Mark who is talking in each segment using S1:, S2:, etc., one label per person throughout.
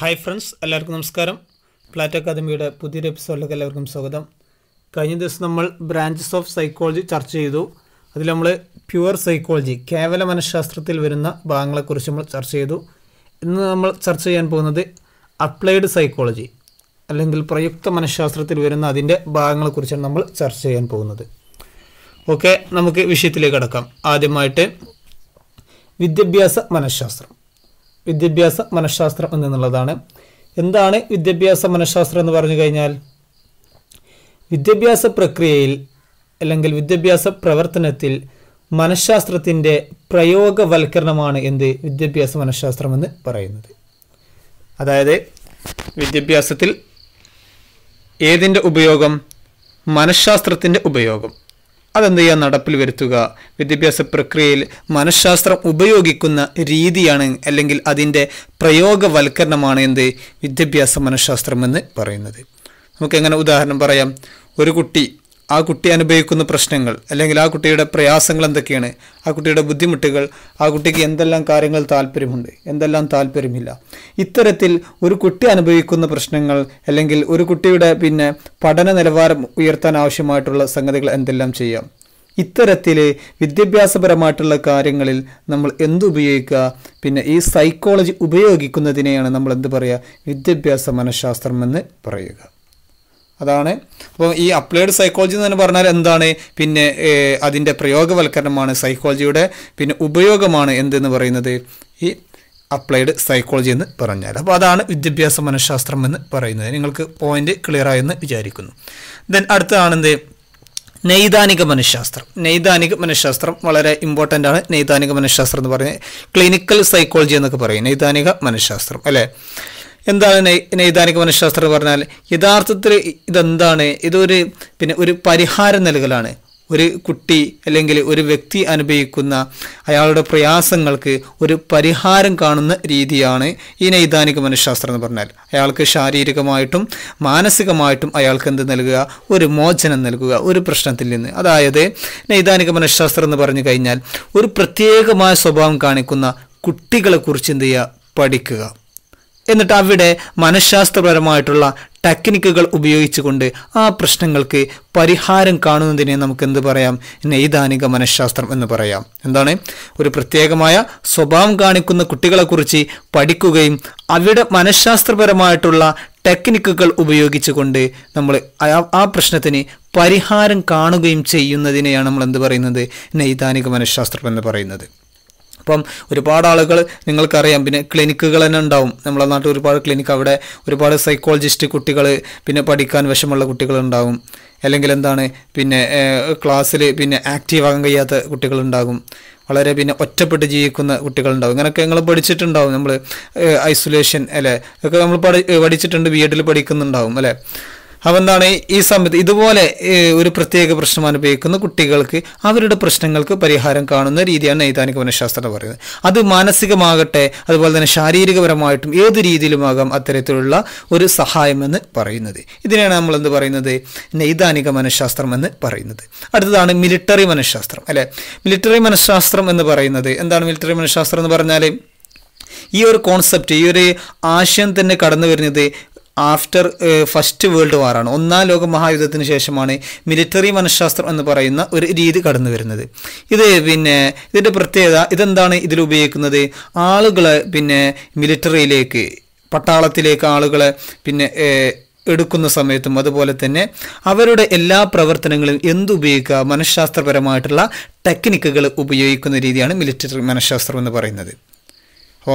S1: hi friends എല്ലാവർക്കും നമസ്കാരം പ്ലാറ്റ് അക്കാദമിയുടെ പുതിയൊരു എപ്പിസോഡിലേക്ക് എല്ലാവർക്കും സ്വാഗതം കഴിഞ്ഞ ദിവസം നമ്മൾ ബ്രാഞ്ചസ് ഓഫ് സൈക്കോളജി ചർച്ച ചെയ്തു അതിൽ നമ്മൾ പ്യുവർ സൈക്കോളജി കേവല മനഃശാസ്ത്രത്തിൽ വരുന്ന ഭാഗങ്ങളെക്കുറിച്ച് നമ്മൾ ചർച്ച ചെയ്തു ഇന്ന് നമ്മൾ ചർച്ച ചെയ്യാൻ പോകുന്നത് അപ്ലൈഡ് സൈക്കോളജി അല്ലെങ്കിൽ പ്രയുക്ത മനഃശാസ്ത്രത്തിൽ വരുന്ന അതിൻ്റെ ഭാഗങ്ങളെക്കുറിച്ചാണ് നമ്മൾ ചർച്ച ചെയ്യാൻ പോകുന്നത് ഓക്കെ നമുക്ക് വിഷയത്തിലേക്ക് കടക്കാം ആദ്യമായിട്ട് വിദ്യാഭ്യാസ മനഃശാസ്ത്രം വിദ്യാഭ്യാസ മനഃശാസ്ത്രം എന്നുള്ളതാണ് എന്താണ് വിദ്യാഭ്യാസ മനഃശാസ്ത്രം എന്ന് പറഞ്ഞു കഴിഞ്ഞാൽ വിദ്യാഭ്യാസ പ്രക്രിയയിൽ അല്ലെങ്കിൽ വിദ്യാഭ്യാസ പ്രവർത്തനത്തിൽ മനഃശാസ്ത്രത്തിൻ്റെ പ്രയോഗവൽക്കരണമാണ് എന്ത് വിദ്യാഭ്യാസ മനഃശാസ്ത്രം എന്ന് പറയുന്നത് അതായത് വിദ്യാഭ്യാസത്തിൽ ഏതിൻ്റെ ഉപയോഗം മനഃശാസ്ത്രത്തിൻ്റെ ഉപയോഗം അതെന്ത് ചെയ്യുക നടപ്പിൽ വരുത്തുക വിദ്യാഭ്യാസ പ്രക്രിയയിൽ മനഃശാസ്ത്രം ഉപയോഗിക്കുന്ന രീതിയാണ് അല്ലെങ്കിൽ അതിൻ്റെ പ്രയോഗവൽക്കരണമാണ് എന്ത് വിദ്യാഭ്യാസ മനഃശാസ്ത്രം എന്ന് പറയുന്നത് നമുക്കെങ്ങനെ ഉദാഹരണം പറയാം ഒരു കുട്ടി ആ കുട്ടി അനുഭവിക്കുന്ന പ്രശ്നങ്ങൾ അല്ലെങ്കിൽ ആ കുട്ടിയുടെ പ്രയാസങ്ങൾ എന്തൊക്കെയാണ് ആ കുട്ടിയുടെ ബുദ്ധിമുട്ടുകൾ ആ കുട്ടിക്ക് എന്തെല്ലാം കാര്യങ്ങൾ താല്പര്യമുണ്ട് എന്തെല്ലാം താല്പര്യമില്ല ഇത്തരത്തിൽ ഒരു കുട്ടി അനുഭവിക്കുന്ന പ്രശ്നങ്ങൾ അല്ലെങ്കിൽ ഒരു കുട്ടിയുടെ പിന്നെ പഠന നിലവാരം ഉയർത്താൻ ആവശ്യമായിട്ടുള്ള സംഗതികൾ എന്തെല്ലാം ചെയ്യാം ഇത്തരത്തിൽ വിദ്യാഭ്യാസപരമായിട്ടുള്ള കാര്യങ്ങളിൽ നമ്മൾ എന്തുപയോഗിക്കുക പിന്നെ ഈ സൈക്കോളജി ഉപയോഗിക്കുന്നതിനെയാണ് നമ്മൾ എന്ത് പറയുക വിദ്യാഭ്യാസ മനഃശാസ്ത്രം എന്ന് പറയുക അതാണ് അപ്പോൾ ഈ അപ്ലൈഡ് സൈക്കോളജി എന്ന് പറഞ്ഞാൽ എന്താണ് പിന്നെ അതിൻ്റെ പ്രയോഗവൽക്കരണമാണ് സൈക്കോളജിയുടെ പിന്നെ ഉപയോഗമാണ് എന്തെന്ന് പറയുന്നത് ഈ അപ്ലൈഡ് സൈക്കോളജി എന്ന് പറഞ്ഞാൽ അപ്പോൾ അതാണ് വിദ്യാഭ്യാസ മനഃശാസ്ത്രം എന്ന് പറയുന്നത് നിങ്ങൾക്ക് പോയിന്റ് ക്ലിയർ ആയെന്ന് വിചാരിക്കുന്നു ദെൻ അടുത്തതാണെന്ത് നൈതാനിക മനഃശാസ്ത്രം നൈതാനിക മനഃശാസ്ത്രം വളരെ ഇമ്പോർട്ടൻ്റ് ആണ് നൈതാനിക മനഃശാസ്ത്രം എന്ന് പറയുന്നത് ക്ലിനിക്കൽ സൈക്കോളജി എന്നൊക്കെ പറയും നൈതാനിക മനഃശാസ്ത്രം അല്ലേ എന്താണ് നൈ നൈതാനിക മനഃശാസ്ത്രം എന്ന് പറഞ്ഞാൽ യഥാർത്ഥത്തിൽ ഇതെന്താണ് ഇതൊരു പിന്നെ ഒരു പരിഹാരം നൽകലാണ് ഒരു കുട്ടി അല്ലെങ്കിൽ ഒരു വ്യക്തി അനുഭവിക്കുന്ന അയാളുടെ പ്രയാസങ്ങൾക്ക് ഒരു പരിഹാരം കാണുന്ന രീതിയാണ് ഈ നൈദാനിക മനഃശാസ്ത്രം എന്ന് പറഞ്ഞാൽ അയാൾക്ക് ശാരീരികമായിട്ടും മാനസികമായിട്ടും അയാൾക്ക് എന്ത് നൽകുക ഒരു മോചനം നൽകുക ഒരു പ്രശ്നത്തിൽ നിന്ന് അതായത് നൈദാനിക മനഃശാസ്ത്രം എന്ന് പറഞ്ഞു കഴിഞ്ഞാൽ ഒരു പ്രത്യേകമായ സ്വഭാവം കാണിക്കുന്ന കുട്ടികളെക്കുറിച്ച് എന്ത് ചെയ്യുക പഠിക്കുക എന്നിട്ട് അവിടെ മനഃശാസ്ത്രപരമായിട്ടുള്ള ടെക്നിക്കുകൾ ഉപയോഗിച്ചുകൊണ്ട് ആ പ്രശ്നങ്ങൾക്ക് പരിഹാരം കാണുന്നതിനെ നമുക്ക് എന്ത് പറയാം നൈദാനിക മനഃശാസ്ത്രം എന്ന് പറയാം എന്താണ് ഒരു പ്രത്യേകമായ സ്വഭാവം കാണിക്കുന്ന കുട്ടികളെക്കുറിച്ച് പഠിക്കുകയും അവിടെ മനഃശാസ്ത്രപരമായിട്ടുള്ള ടെക്നിക്കുകൾ ഉപയോഗിച്ചുകൊണ്ട് നമ്മൾ ആ പ്രശ്നത്തിന് പരിഹാരം കാണുകയും ചെയ്യുന്നതിനെയാണ് നമ്മൾ എന്ത് പറയുന്നത് നൈദാനിക മനഃശാസ്ത്രം എന്ന് പറയുന്നത് അപ്പം ഒരുപാട് ആളുകൾ നിങ്ങൾക്കറിയാം പിന്നെ ക്ലിനിക്കുകൾ തന്നെ ഉണ്ടാവും നമ്മളെ നാട്ടിൽ ഒരുപാട് ക്ലിനിക്ക് അവിടെ ഒരുപാട് സൈക്കോളജിസ്റ്റ് കുട്ടികൾ പിന്നെ പഠിക്കാൻ വിഷമുള്ള കുട്ടികളുണ്ടാവും അല്ലെങ്കിൽ എന്താണ് പിന്നെ ക്ലാസ്സിൽ പിന്നെ ആക്റ്റീവ് ആകാൻ കഴിയാത്ത കുട്ടികളുണ്ടാകും വളരെ പിന്നെ ഒറ്റപ്പെട്ട് ജീവിക്കുന്ന കുട്ടികളുണ്ടാവും ഇങ്ങനെയൊക്കെ ഞങ്ങൾ പഠിച്ചിട്ടുണ്ടാവും നമ്മൾ ഐസൊലേഷൻ അല്ലേ ഒക്കെ നമ്മൾ പഠി പഠിച്ചിട്ടുണ്ട് ബി എഡിൽ പഠിക്കുന്നുണ്ടാവും അല്ലേ അവ എന്താണ് ഈ സമയത്ത് ഇതുപോലെ ഒരു പ്രത്യേക പ്രശ്നം അനുഭവിക്കുന്ന കുട്ടികൾക്ക് അവരുടെ പ്രശ്നങ്ങൾക്ക് പരിഹാരം കാണുന്ന രീതിയാണ് നൈതാനിക മനഃശാസ്ത്രം എന്ന് പറയുന്നത് അത് മാനസികമാകട്ടെ അതുപോലെ തന്നെ ശാരീരികപരമായിട്ടും ഏത് രീതിയിലുമാകാം അത്തരത്തിലുള്ള ഒരു സഹായമെന്ന് പറയുന്നത് ഇതിനെയാണ് നമ്മൾ എന്ത് പറയുന്നത് നൈതാനിക മനഃശാസ്ത്രം എന്ന് പറയുന്നത് അടുത്തതാണ് മിലിറ്ററി മനഃശാസ്ത്രം അല്ലെ മിലിറ്ററി മനഃശാസ്ത്രം എന്ന് പറയുന്നത് എന്താണ് മിലിറ്ററി മനഃശാസ്ത്രം എന്ന് പറഞ്ഞാൽ ഈ ഒരു കോൺസെപ്റ്റ് ഈ ഒരു ആശയം തന്നെ കടന്നു വരുന്നത് ആഫ്റ്റർ ഫസ്റ്റ് വേൾഡ് വാറാണ് ഒന്നാം ലോക മഹായുദ്ധത്തിന് ശേഷമാണ് മിലിറ്ററി മനഃശാസ്ത്രം എന്ന് പറയുന്ന ഒരു രീതി കടന്നു വരുന്നത് ഇത് പിന്നെ ഇതിൻ്റെ പ്രത്യേകത ഇതെന്താണ് ഇതിൽ ഉപയോഗിക്കുന്നത് ആളുകളെ പിന്നെ മിലിറ്ററിയിലേക്ക് പട്ടാളത്തിലേക്ക് ആളുകളെ പിന്നെ എടുക്കുന്ന സമയത്തും അതുപോലെ തന്നെ അവരുടെ എല്ലാ പ്രവർത്തനങ്ങളും എന്തുപയോഗിക്കുക മനഃശാസ്ത്രപരമായിട്ടുള്ള ടെക്നിക്കുകൾ ഉപയോഗിക്കുന്ന രീതിയാണ് മിലിറ്ററി മനഃശാസ്ത്രം എന്ന് പറയുന്നത്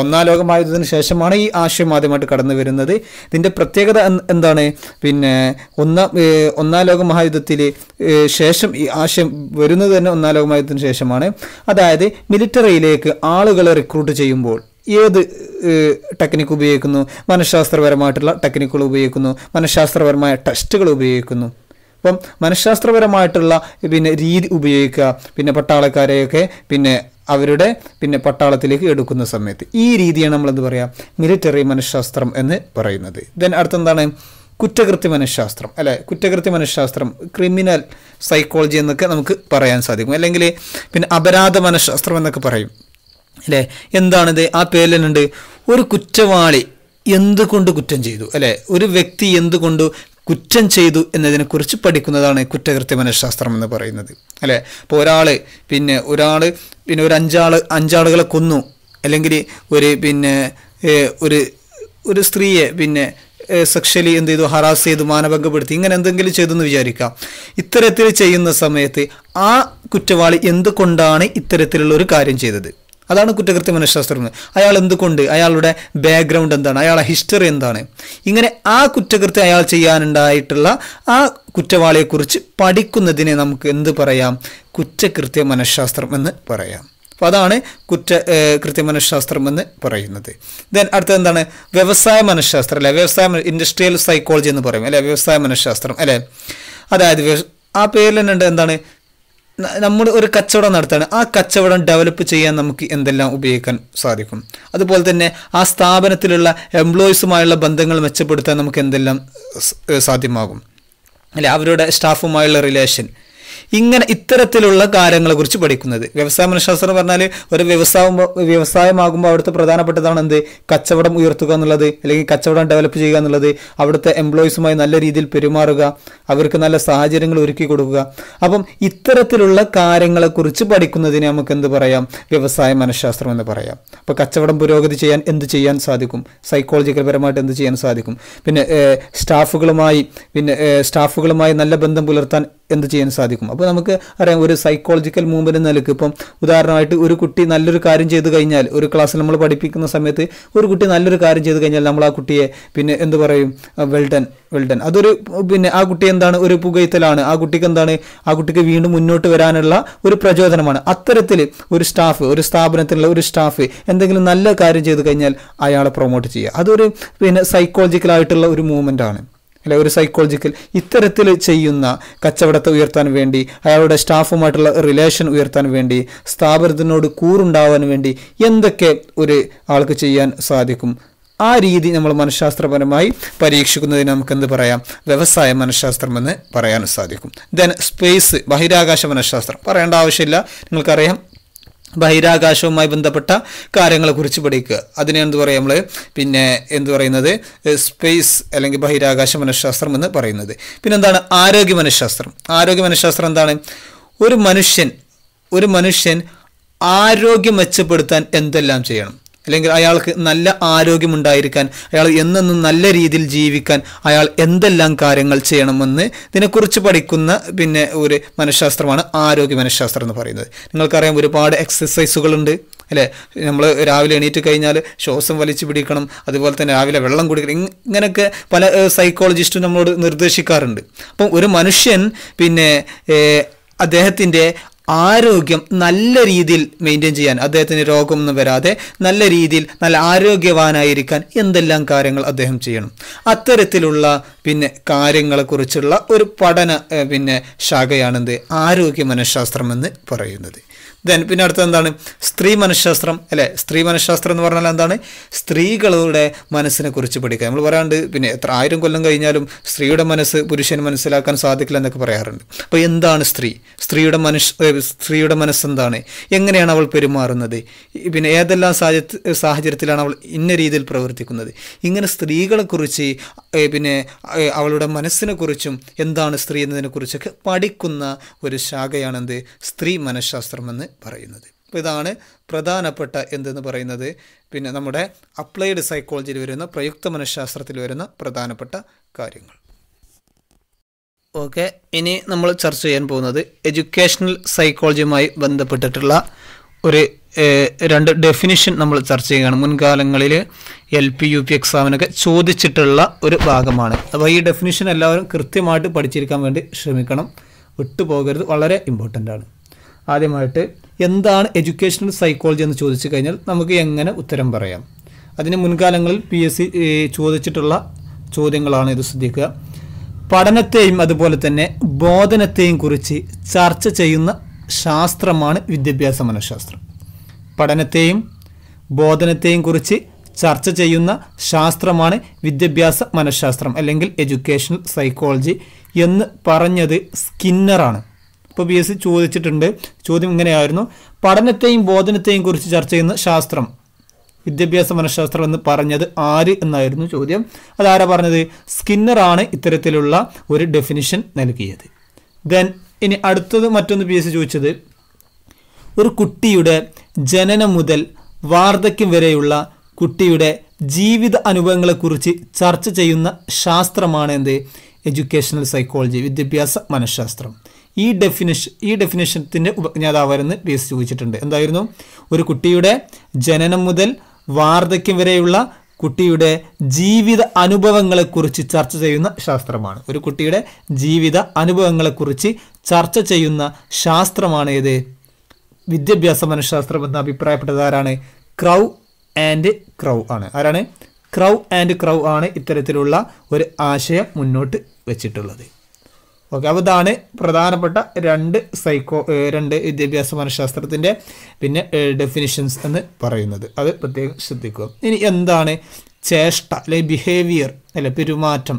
S1: ഒന്നാം ലോകമായതിനു ശേഷമാണ് ഈ ആശയം ആദ്യമായിട്ട് കടന്നു വരുന്നത് ഇതിൻ്റെ പ്രത്യേകത എന്താണ് പിന്നെ ഒന്നാം ഒന്നാം ലോക ശേഷം ഈ ആശയം വരുന്നത് തന്നെ ഒന്നാം ലോക ശേഷമാണ് അതായത് മിലിറ്ററിയിലേക്ക് ആളുകളെ റിക്രൂട്ട് ചെയ്യുമ്പോൾ ഏത് ടെക്നിക്ക് ഉപയോഗിക്കുന്നു മനഃശാസ്ത്രപരമായിട്ടുള്ള ടെക്നിക്കുകൾ ഉപയോഗിക്കുന്നു മനഃശാസ്ത്രപരമായ ടെസ്റ്റുകൾ ഉപയോഗിക്കുന്നു അപ്പം മനഃശാസ്ത്രപരമായിട്ടുള്ള പിന്നെ രീതി ഉപയോഗിക്കുക പിന്നെ പട്ടാളക്കാരെയൊക്കെ പിന്നെ അവരുടെ പിന്നെ പട്ടാളത്തിലേക്ക് എടുക്കുന്ന സമയത്ത് ഈ രീതിയാണ് നമ്മളെന്ത് പറയുക മിലിറ്ററി മനഃശാസ്ത്രം എന്ന് പറയുന്നത് ദെൻ അടുത്തെന്താണ് കുറ്റകൃത്യ മനഃശാസ്ത്രം അല്ലെ കുറ്റകൃത്യ മനഃശാസ്ത്രം ക്രിമിനൽ സൈക്കോളജി എന്നൊക്കെ നമുക്ക് പറയാൻ സാധിക്കും അല്ലെങ്കിൽ പിന്നെ അപരാധ മനഃശാസ്ത്രം എന്നൊക്കെ പറയും അല്ലേ എന്താണിത് ആ പേരിലുണ്ട് ഒരു കുറ്റവാളി എന്തുകൊണ്ട് കുറ്റം ചെയ്തു അല്ലെ ഒരു വ്യക്തി എന്തുകൊണ്ട് കുറ്റം ചെയ്തു എന്നതിനെക്കുറിച്ച് പഠിക്കുന്നതാണ് കുറ്റകൃത്യ മനഃശാസ്ത്രം എന്ന് പറയുന്നത് അല്ലേ അപ്പോൾ ഒരാൾ പിന്നെ ഒരാൾ പിന്നെ ഒരു അഞ്ചാൾ അഞ്ചാളുകളെ കൊന്നു അല്ലെങ്കിൽ ഒരു പിന്നെ ഒരു ഒരു സ്ത്രീയെ പിന്നെ സെക്ഷലി എന്ത് ചെയ്തു ഹറാസ് ചെയ്തു മാനഭംഗപ്പെടുത്തി ഇങ്ങനെ എന്തെങ്കിലും എന്ന് വിചാരിക്കാം ഇത്തരത്തിൽ ചെയ്യുന്ന സമയത്ത് ആ കുറ്റവാളി എന്തുകൊണ്ടാണ് ഇത്തരത്തിലുള്ള ഒരു കാര്യം ചെയ്തത് അതാണ് കുറ്റകൃത്യ മനഃശാസ്ത്രം അയാൾ എന്തുകൊണ്ട് അയാളുടെ ബാക്ക്ഗ്രൗണ്ട് എന്താണ് അയാളുടെ ഹിസ്റ്ററി എന്താണ് ഇങ്ങനെ ആ കുറ്റകൃത്യം അയാൾ ചെയ്യാനുണ്ടായിട്ടുള്ള ആ കുറ്റവാളിയെക്കുറിച്ച് പഠിക്കുന്നതിനെ നമുക്ക് എന്ത് പറയാം കുറ്റകൃത്യ മനഃശാസ്ത്രം എന്ന് പറയാം അപ്പോൾ അതാണ് കുറ്റ കൃത്യ മനഃശാസ്ത്രം എന്ന് പറയുന്നത് ദെൻ അടുത്തത് എന്താണ് വ്യവസായ മനഃശാസ്ത്രം അല്ലെ വ്യവസായ ഇൻഡസ്ട്രിയൽ സൈക്കോളജി എന്ന് പറയും അല്ലെ വ്യവസായ മനഃശാസ്ത്രം അല്ലേ അതായത് ആ പേരിൽ തന്നെ എന്താണ് നമ്മൾ ഒരു കച്ചവടം നടത്താണ് ആ കച്ചവടം ഡെവലപ്പ് ചെയ്യാൻ നമുക്ക് എന്തെല്ലാം ഉപയോഗിക്കാൻ സാധിക്കും അതുപോലെ തന്നെ ആ സ്ഥാപനത്തിലുള്ള എംപ്ലോയീസുമായുള്ള ബന്ധങ്ങൾ മെച്ചപ്പെടുത്താൻ നമുക്ക് എന്തെല്ലാം സാധ്യമാകും അല്ലെ അവരുടെ സ്റ്റാഫുമായുള്ള റിലേഷൻ ഇങ്ങനെ ഇത്തരത്തിലുള്ള കുറിച്ച് പഠിക്കുന്നത് വ്യവസായ മനഃശാസ്ത്രം എന്ന് പറഞ്ഞാൽ ഒരു വ്യവസായം വ്യവസായമാകുമ്പോൾ അവിടുത്തെ പ്രധാനപ്പെട്ടതാണ് എന്ത് കച്ചവടം ഉയർത്തുക എന്നുള്ളത് അല്ലെങ്കിൽ കച്ചവടം ഡെവലപ്പ് ചെയ്യുക എന്നുള്ളത് അവിടുത്തെ എംപ്ലോയീസുമായി നല്ല രീതിയിൽ പെരുമാറുക അവർക്ക് നല്ല സാഹചര്യങ്ങൾ ഒരുക്കി കൊടുക്കുക അപ്പം ഇത്തരത്തിലുള്ള കാര്യങ്ങളെക്കുറിച്ച് പഠിക്കുന്നതിനെ നമുക്ക് എന്ത് പറയാം വ്യവസായ മനഃശാസ്ത്രം എന്ന് പറയാം അപ്പോൾ കച്ചവടം പുരോഗതി ചെയ്യാൻ എന്ത് ചെയ്യാൻ സാധിക്കും സൈക്കോളജിക്കൽ പരമായിട്ട് എന്ത് ചെയ്യാൻ സാധിക്കും പിന്നെ സ്റ്റാഫുകളുമായി പിന്നെ സ്റ്റാഫുകളുമായി നല്ല ബന്ധം പുലർത്താൻ എന്ത് ചെയ്യാൻ സാധിക്കും അപ്പോൾ നമുക്ക് അറിയാം ഒരു സൈക്കോളജിക്കൽ മൂവ്മെൻ്റ് നിലക്ക് ഇപ്പം ഉദാഹരണമായിട്ട് ഒരു കുട്ടി നല്ലൊരു കാര്യം ചെയ്തു കഴിഞ്ഞാൽ ഒരു ക്ലാസ്സിൽ നമ്മൾ പഠിപ്പിക്കുന്ന സമയത്ത് ഒരു കുട്ടി നല്ലൊരു കാര്യം ചെയ്തു കഴിഞ്ഞാൽ നമ്മൾ ആ കുട്ടിയെ പിന്നെ എന്ത് പറയും വെൽഡൻ വെൽഡൻ അതൊരു പിന്നെ ആ കുട്ടി എന്താണ് ഒരു പുകയത്തലാണ് ആ കുട്ടിക്ക് എന്താണ് ആ കുട്ടിക്ക് വീണ്ടും മുന്നോട്ട് വരാനുള്ള ഒരു പ്രചോദനമാണ് അത്തരത്തിൽ ഒരു സ്റ്റാഫ് ഒരു സ്ഥാപനത്തിലുള്ള ഒരു സ്റ്റാഫ് എന്തെങ്കിലും നല്ല കാര്യം ചെയ്തു കഴിഞ്ഞാൽ അയാളെ പ്രൊമോട്ട് ചെയ്യുക അതൊരു പിന്നെ സൈക്കോളജിക്കലായിട്ടുള്ള ഒരു മൂവ്മെൻ്റ് ആണ് അല്ലെ ഒരു സൈക്കോളജിക്കൽ ഇത്തരത്തിൽ ചെയ്യുന്ന കച്ചവടത്തെ ഉയർത്താൻ വേണ്ടി അയാളുടെ സ്റ്റാഫുമായിട്ടുള്ള റിലേഷൻ ഉയർത്താൻ വേണ്ടി സ്ഥാപനത്തിനോട് കൂറുണ്ടാവാൻ വേണ്ടി എന്തൊക്കെ ഒരു ആൾക്ക് ചെയ്യാൻ സാധിക്കും ആ രീതി നമ്മൾ മനഃശാസ്ത്രപരമായി പരീക്ഷിക്കുന്നതിന് എന്ത് പറയാം വ്യവസായ മനഃശാസ്ത്രം എന്ന് പറയാൻ സാധിക്കും ദെൻ സ്പേസ് ബഹിരാകാശ മനഃശാസ്ത്രം പറയേണ്ട ആവശ്യമില്ല നിങ്ങൾക്കറിയാം ബഹിരാകാശവുമായി ബന്ധപ്പെട്ട കാര്യങ്ങളെ കുറിച്ച് പഠിക്കുക അതിനെ എന്ത് പറയും നമ്മൾ പിന്നെ എന്ത് പറയുന്നത് സ്പേസ് അല്ലെങ്കിൽ ബഹിരാകാശ മനഃശാസ്ത്രം എന്ന് പറയുന്നത് പിന്നെ എന്താണ് ആരോഗ്യ മനഃശാസ്ത്രം ആരോഗ്യ മനഃശാസ്ത്രം എന്താണ് ഒരു മനുഷ്യൻ ഒരു മനുഷ്യൻ ആരോഗ്യം മെച്ചപ്പെടുത്താൻ എന്തെല്ലാം ചെയ്യണം അല്ലെങ്കിൽ അയാൾക്ക് നല്ല ആരോഗ്യമുണ്ടായിരിക്കാൻ അയാൾ എന്നെന്നും നല്ല രീതിയിൽ ജീവിക്കാൻ അയാൾ എന്തെല്ലാം കാര്യങ്ങൾ ചെയ്യണമെന്ന് ഇതിനെക്കുറിച്ച് പഠിക്കുന്ന പിന്നെ ഒരു മനഃശാസ്ത്രമാണ് ആരോഗ്യ മനഃശാസ്ത്രം എന്ന് പറയുന്നത് നിങ്ങൾക്കറിയാം ഒരുപാട് എക്സസൈസുകളുണ്ട് അല്ലേ നമ്മൾ രാവിലെ എണീറ്റ് കഴിഞ്ഞാൽ ശ്വാസം വലിച്ചു പിടിക്കണം അതുപോലെ തന്നെ രാവിലെ വെള്ളം കുടിക്കണം ഇങ്ങനെയൊക്കെ പല സൈക്കോളജിസ്റ്റും നമ്മളോട് നിർദ്ദേശിക്കാറുണ്ട് അപ്പം ഒരു മനുഷ്യൻ പിന്നെ അദ്ദേഹത്തിൻ്റെ ആരോഗ്യം നല്ല രീതിയിൽ മെയിൻറ്റെയിൻ ചെയ്യാൻ അദ്ദേഹത്തിന് രോഗമൊന്നും വരാതെ നല്ല രീതിയിൽ നല്ല ആരോഗ്യവാനായിരിക്കാൻ എന്തെല്ലാം കാര്യങ്ങൾ അദ്ദേഹം ചെയ്യണം അത്തരത്തിലുള്ള പിന്നെ കാര്യങ്ങളെക്കുറിച്ചുള്ള ഒരു പഠന പിന്നെ ശാഖയാണെന്ത് ആരോഗ്യ മനഃശാസ്ത്രം എന്ന് പറയുന്നത് ദെൻ പിന്നെ അടുത്തത് എന്താണ് സ്ത്രീ മനഃശാസ്ത്രം അല്ലേ സ്ത്രീ മനഃശാസ്ത്രം എന്ന് പറഞ്ഞാൽ എന്താണ് സ്ത്രീകളുടെ മനസ്സിനെ കുറിച്ച് പഠിക്കുക നമ്മൾ പറയാണ്ട് പിന്നെ എത്ര ആയിരം കൊല്ലം കഴിഞ്ഞാലും സ്ത്രീയുടെ മനസ്സ് പുരുഷന് മനസ്സിലാക്കാൻ സാധിക്കില്ല എന്നൊക്കെ പറയാറുണ്ട് അപ്പോൾ എന്താണ് സ്ത്രീ സ്ത്രീയുടെ മനുഷ്യ സ്ത്രീയുടെ മനസ്സെന്താണ് എങ്ങനെയാണ് അവൾ പെരുമാറുന്നത് പിന്നെ ഏതെല്ലാം സാഹ സാഹചര്യത്തിലാണ് അവൾ ഇന്ന രീതിയിൽ പ്രവർത്തിക്കുന്നത് ഇങ്ങനെ സ്ത്രീകളെക്കുറിച്ച് പിന്നെ അവളുടെ മനസ്സിനെക്കുറിച്ചും എന്താണ് സ്ത്രീ എന്നതിനെക്കുറിച്ചൊക്കെ പഠിക്കുന്ന ഒരു ശാഖയാണെന്ത് സ്ത്രീ എന്ന് പറയുന്നത് അപ്പോൾ ഇതാണ് പ്രധാനപ്പെട്ട എന്തെന്ന് പറയുന്നത് പിന്നെ നമ്മുടെ അപ്ലൈഡ് സൈക്കോളജിയിൽ വരുന്ന പ്രയുക്ത മനഃശാസ്ത്രത്തിൽ വരുന്ന പ്രധാനപ്പെട്ട കാര്യങ്ങൾ ഓക്കെ ഇനി നമ്മൾ ചർച്ച ചെയ്യാൻ പോകുന്നത് എഡ്യൂക്കേഷണൽ സൈക്കോളജിയുമായി ബന്ധപ്പെട്ടിട്ടുള്ള ഒരു രണ്ട് ഡെഫിനിഷൻ നമ്മൾ ചർച്ച ചെയ്യുകയാണ് മുൻകാലങ്ങളിൽ എൽ പി യു പി എക്സാമിനൊക്കെ ചോദിച്ചിട്ടുള്ള ഒരു ഭാഗമാണ് അപ്പോൾ ഈ ഡെഫിനിഷൻ എല്ലാവരും കൃത്യമായിട്ട് പഠിച്ചിരിക്കാൻ വേണ്ടി ശ്രമിക്കണം വിട്ടുപോകരുത് വളരെ ഇമ്പോർട്ടൻ്റ് ആണ് ആദ്യമായിട്ട് എന്താണ് എഡ്യൂക്കേഷണൽ സൈക്കോളജി എന്ന് ചോദിച്ചു കഴിഞ്ഞാൽ നമുക്ക് എങ്ങനെ ഉത്തരം പറയാം അതിന് മുൻകാലങ്ങളിൽ പി എസ് സി ചോദിച്ചിട്ടുള്ള ചോദ്യങ്ങളാണ് ഇത് ശ്രദ്ധിക്കുക പഠനത്തെയും അതുപോലെ തന്നെ ബോധനത്തെയും കുറിച്ച് ചർച്ച ചെയ്യുന്ന ശാസ്ത്രമാണ് വിദ്യാഭ്യാസ മനഃശാസ്ത്രം പഠനത്തെയും ബോധനത്തെയും കുറിച്ച് ചർച്ച ചെയ്യുന്ന ശാസ്ത്രമാണ് വിദ്യാഭ്യാസ മനഃശാസ്ത്രം അല്ലെങ്കിൽ എഡ്യൂക്കേഷണൽ സൈക്കോളജി എന്ന് പറഞ്ഞത് സ്കിന്നറാണ് ഇപ്പോൾ പി എസ് സി ചോദിച്ചിട്ടുണ്ട് ചോദ്യം ഇങ്ങനെയായിരുന്നു പഠനത്തെയും ബോധനത്തെയും കുറിച്ച് ചർച്ച ചെയ്യുന്ന ശാസ്ത്രം വിദ്യാഭ്യാസ മനഃശാസ്ത്രം എന്ന് പറഞ്ഞത് ആര് എന്നായിരുന്നു ചോദ്യം അതാരാ പറഞ്ഞത് സ്കിന്നറാണ് ഇത്തരത്തിലുള്ള ഒരു ഡെഫിനിഷൻ നൽകിയത് ദെൻ ഇനി അടുത്തത് മറ്റൊന്ന് പി എസ് ചോദിച്ചത് ഒരു കുട്ടിയുടെ ജനനം മുതൽ വാർദ്ധക്യം വരെയുള്ള കുട്ടിയുടെ ജീവിത അനുഭവങ്ങളെക്കുറിച്ച് ചർച്ച ചെയ്യുന്ന ശാസ്ത്രമാണ് എന്ത് എഡ്യൂക്കേഷണൽ സൈക്കോളജി വിദ്യാഭ്യാസ മനഃശാസ്ത്രം ഈ ഡെഫിനിഷൻ ഈ ഡെഫിനേഷത്തിൻ്റെ ഉപജ്ഞാതാവായിരുന്നു ബേസ് ചോദിച്ചിട്ടുണ്ട് എന്തായിരുന്നു ഒരു കുട്ടിയുടെ ജനനം മുതൽ വാർദ്ധക്യം വരെയുള്ള കുട്ടിയുടെ ജീവിത അനുഭവങ്ങളെക്കുറിച്ച് ചർച്ച ചെയ്യുന്ന ശാസ്ത്രമാണ് ഒരു കുട്ടിയുടെ ജീവിത അനുഭവങ്ങളെക്കുറിച്ച് ചർച്ച ചെയ്യുന്ന ശാസ്ത്രമാണ് ഏത് വിദ്യാഭ്യാസ മനഃശാസ്ത്രം എന്ന് അഭിപ്രായപ്പെട്ടത് ആരാണ് ക്രൗ ആൻഡ് ക്രൗ ആണ് ആരാണ് ക്രൗ ആൻഡ് ക്രൗ ആണ് ഇത്തരത്തിലുള്ള ഒരു ആശയം മുന്നോട്ട് വെച്ചിട്ടുള്ളത് ഓക്കെ അപ്പോൾ ഇതാണ് പ്രധാനപ്പെട്ട രണ്ട് സൈക്കോ രണ്ട് വിദ്യാഭ്യാസ മനഃശാസ്ത്രത്തിൻ്റെ പിന്നെ ഡെഫിനിഷൻസ് എന്ന് പറയുന്നത് അത് പ്രത്യേകം ശ്രദ്ധിക്കുക ഇനി എന്താണ് ചേഷ്ട അല്ലെ ബിഹേവിയർ അല്ലെ പെരുമാറ്റം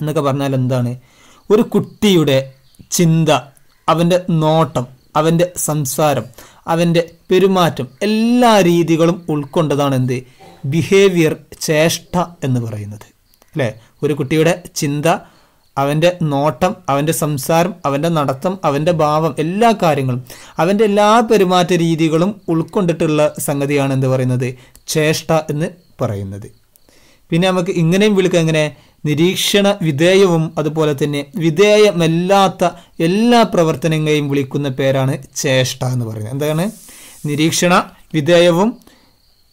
S1: എന്നൊക്കെ പറഞ്ഞാൽ എന്താണ് ഒരു കുട്ടിയുടെ ചിന്ത അവൻ്റെ നോട്ടം അവൻ്റെ സംസാരം അവൻ്റെ പെരുമാറ്റം എല്ലാ രീതികളും ഉൾക്കൊണ്ടതാണ് എന്ത് ബിഹേവിയർ ചേഷ്ട എന്ന് പറയുന്നത് അല്ലേ ഒരു കുട്ടിയുടെ ചിന്ത അവൻ്റെ നോട്ടം അവൻ്റെ സംസാരം അവൻ്റെ നടത്തം അവൻ്റെ ഭാവം എല്ലാ കാര്യങ്ങളും അവൻ്റെ എല്ലാ പെരുമാറ്റ രീതികളും ഉൾക്കൊണ്ടിട്ടുള്ള സംഗതിയാണ് എന്ത് പറയുന്നത് ചേഷ്ട എന്ന് പറയുന്നത് പിന്നെ നമുക്ക് ഇങ്ങനെയും വിളിക്കാം എങ്ങനെ നിരീക്ഷണ വിധേയവും അതുപോലെ തന്നെ വിധേയമല്ലാത്ത എല്ലാ പ്രവർത്തനങ്ങളെയും വിളിക്കുന്ന പേരാണ് ചേഷ്ട എന്ന് പറയുന്നത് എന്താണ് നിരീക്ഷണ വിധേയവും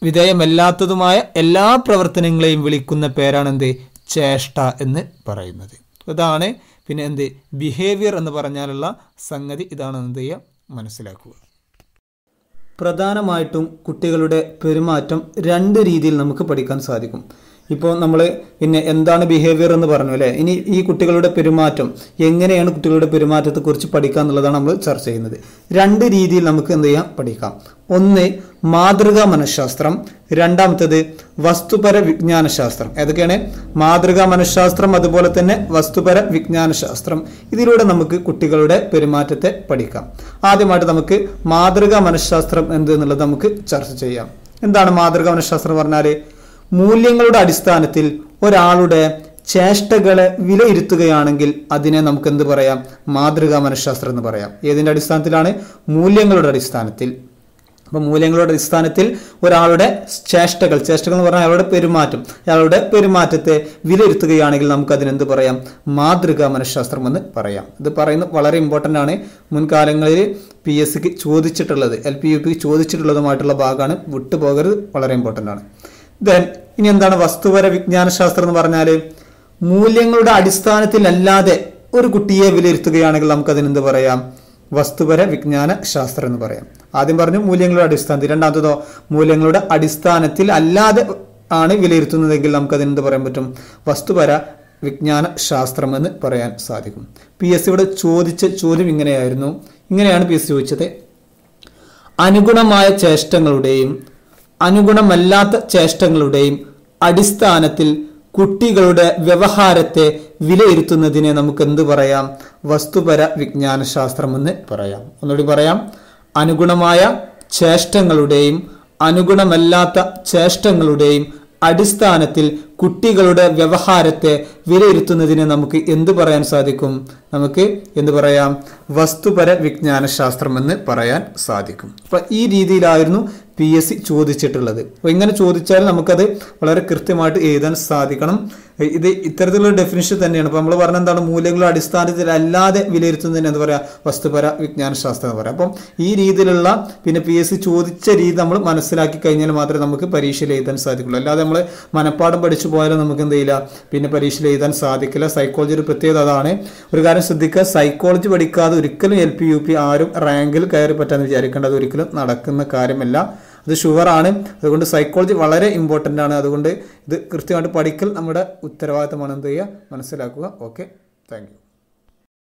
S1: വിധേയമല്ലാത്തതുമായ എല്ലാ പ്രവർത്തനങ്ങളെയും വിളിക്കുന്ന പേരാണ് എന്ത് ചേഷ്ട എന്ന് പറയുന്നത് അതാണ് പിന്നെ എന്ത് ബിഹേവിയർ എന്ന് പറഞ്ഞാലുള്ള സംഗതി ഇതാണ് എന്ത് ചെയ്യുക മനസ്സിലാക്കുക പ്രധാനമായിട്ടും കുട്ടികളുടെ പെരുമാറ്റം രണ്ട് രീതിയിൽ നമുക്ക് പഠിക്കാൻ സാധിക്കും ഇപ്പോൾ നമ്മൾ പിന്നെ എന്താണ് ബിഹേവിയർ എന്ന് പറഞ്ഞു അല്ലേ ഇനി ഈ കുട്ടികളുടെ പെരുമാറ്റം എങ്ങനെയാണ് കുട്ടികളുടെ പെരുമാറ്റത്തെക്കുറിച്ച് പഠിക്കുക എന്നുള്ളതാണ് നമ്മൾ ചർച്ച ചെയ്യുന്നത് രണ്ട് രീതിയിൽ നമുക്ക് എന്ത് ചെയ്യാം പഠിക്കാം ഒന്ന് മാതൃകാ മനഃശാസ്ത്രം രണ്ടാമത്തത് വസ്തുപര വിജ്ഞാനശാസ്ത്രം ഏതൊക്കെയാണ് മാതൃകാ മനഃശാസ്ത്രം അതുപോലെ തന്നെ വസ്തുപര വിജ്ഞാനശാസ്ത്രം ഇതിലൂടെ നമുക്ക് കുട്ടികളുടെ പെരുമാറ്റത്തെ പഠിക്കാം ആദ്യമായിട്ട് നമുക്ക് മാതൃകാ മനഃശാസ്ത്രം എന്ത് എന്നുള്ളത് നമുക്ക് ചർച്ച ചെയ്യാം എന്താണ് മാതൃകാ മനഃശാസ്ത്രം പറഞ്ഞാൽ മൂല്യങ്ങളുടെ അടിസ്ഥാനത്തിൽ ഒരാളുടെ ചേഷ്ടകളെ വിലയിരുത്തുകയാണെങ്കിൽ അതിനെ നമുക്ക് എന്ത് പറയാം മാതൃകാ മനഃശാസ്ത്രം എന്ന് പറയാം ഏതിൻ്റെ അടിസ്ഥാനത്തിലാണ് മൂല്യങ്ങളുടെ അടിസ്ഥാനത്തിൽ അപ്പോൾ മൂല്യങ്ങളുടെ അടിസ്ഥാനത്തിൽ ഒരാളുടെ ചേഷ്ടകൾ ചേഷ്ടകൾ എന്ന് പറഞ്ഞാൽ അയാളുടെ പെരുമാറ്റം അയാളുടെ പെരുമാറ്റത്തെ വിലയിരുത്തുകയാണെങ്കിൽ നമുക്ക് അതിനെന്ത് പറയാം മാതൃകാ മനഃശാസ്ത്രം എന്ന് പറയാം ഇത് പറയുന്നത് വളരെ ഇമ്പോർട്ടൻ്റ് ആണ് മുൻകാലങ്ങളിൽ പി എസ് സിക്ക് ചോദിച്ചിട്ടുള്ളത് എൽ പി യു പിക്ക് ചോദിച്ചിട്ടുള്ളതുമായിട്ടുള്ള ഭാഗമാണ് വിട്ടുപോകരുത് വളരെ ഇമ്പോർട്ടൻ്റ് ആണ് ദെൻ ഇനി എന്താണ് വസ്തുപര ശാസ്ത്രം എന്ന് പറഞ്ഞാൽ മൂല്യങ്ങളുടെ അടിസ്ഥാനത്തിലല്ലാതെ ഒരു കുട്ടിയെ വിലയിരുത്തുകയാണെങ്കിൽ നമുക്കതിനെന്ത് പറയാം വസ്തുപര വിജ്ഞാന ശാസ്ത്രം എന്ന് പറയാം ആദ്യം പറഞ്ഞു മൂല്യങ്ങളുടെ അടിസ്ഥാനത്തിൽ രണ്ടാമത്തതോ മൂല്യങ്ങളുടെ അടിസ്ഥാനത്തിൽ അല്ലാതെ ആണ് വിലയിരുത്തുന്നതെങ്കിൽ നമുക്കതിനെന്ത് പറയാൻ പറ്റും വസ്തുപര വിജ്ഞാന ശാസ്ത്രം എന്ന് പറയാൻ സാധിക്കും പി എസ് സിയുടെ ചോദിച്ച ചോദ്യം ഇങ്ങനെയായിരുന്നു ഇങ്ങനെയാണ് പി എസ് സി ചോദിച്ചത് അനുഗുണമായ ചേഷ്ടങ്ങളുടെയും അനുഗുണമല്ലാത്ത ചേഷ്ടങ്ങളുടെയും അടിസ്ഥാനത്തിൽ കുട്ടികളുടെ വ്യവഹാരത്തെ വിലയിരുത്തുന്നതിനെ നമുക്ക് എന്ത് പറയാം വസ്തുപര വിജ്ഞാനശാസ്ത്രമെന്ന് പറയാം ഒന്നുകൂടി പറയാം അനുഗുണമായ ചേഷ്ടങ്ങളുടെയും അനുഗുണമല്ലാത്ത ചേഷ്ടങ്ങളുടെയും അടിസ്ഥാനത്തിൽ കുട്ടികളുടെ വ്യവഹാരത്തെ വിലയിരുത്തുന്നതിന് നമുക്ക് എന്ത് പറയാൻ സാധിക്കും നമുക്ക് എന്ത് പറയാം വസ്തുപര ശാസ്ത്രം എന്ന് പറയാൻ സാധിക്കും അപ്പൊ ഈ രീതിയിലായിരുന്നു പി എസ് സി ചോദിച്ചിട്ടുള്ളത് അപ്പോൾ ഇങ്ങനെ ചോദിച്ചാൽ നമുക്കത് വളരെ കൃത്യമായിട്ട് എഴുതാൻ സാധിക്കണം ഇത് ഇത്തരത്തിലുള്ള ഡെഫിനിഷൻ തന്നെയാണ് അപ്പോൾ നമ്മൾ പറഞ്ഞ എന്താണ് മൂല്യങ്ങളുടെ അടിസ്ഥാനത്തിൽ അല്ലാതെ വിലയിരുത്തുന്നതിന് എന്താ പറയാ വസ്തുപര വിജ്ഞാന ശാസ്ത്രം എന്ന് പറയാം അപ്പം ഈ രീതിയിലുള്ള പിന്നെ പി എസ് സി ചോദിച്ച രീതി നമ്മൾ മനസ്സിലാക്കി കഴിഞ്ഞാൽ മാത്രമേ നമുക്ക് പരീക്ഷയിൽ എഴുതാൻ സാധിക്കുള്ളൂ അല്ലാതെ നമ്മൾ മനപ്പാഠം പഠിച്ചു പോയാലും നമുക്ക് എന്ത് ചെയ്യില്ല പിന്നെ പരീക്ഷയിൽ എഴുതാൻ സാധിക്കില്ല സൈക്കോളജി ഒരു പ്രത്യേകത അതാണ് ഒരു കാര്യം ശ്രദ്ധിക്കുക സൈക്കോളജി പഠിക്കാതെ ഒരിക്കലും എൽ പി യു പി ആരും റാങ്കിൽ കയറി പറ്റാന്ന് വിചാരിക്കേണ്ടത് ഒരിക്കലും നടക്കുന്ന കാര്യമല്ല അത് ഷുവറാണ് അതുകൊണ്ട് സൈക്കോളജി വളരെ ഇമ്പോർട്ടൻ്റ് ആണ് അതുകൊണ്ട് ഇത് കൃത്യമായിട്ട് പഠിക്കൽ നമ്മുടെ ഉത്തരവാദിത്തമാണ് എന്ത് ചെയ്യുക മനസ്സിലാക്കുക ഓക്കെ താങ്ക്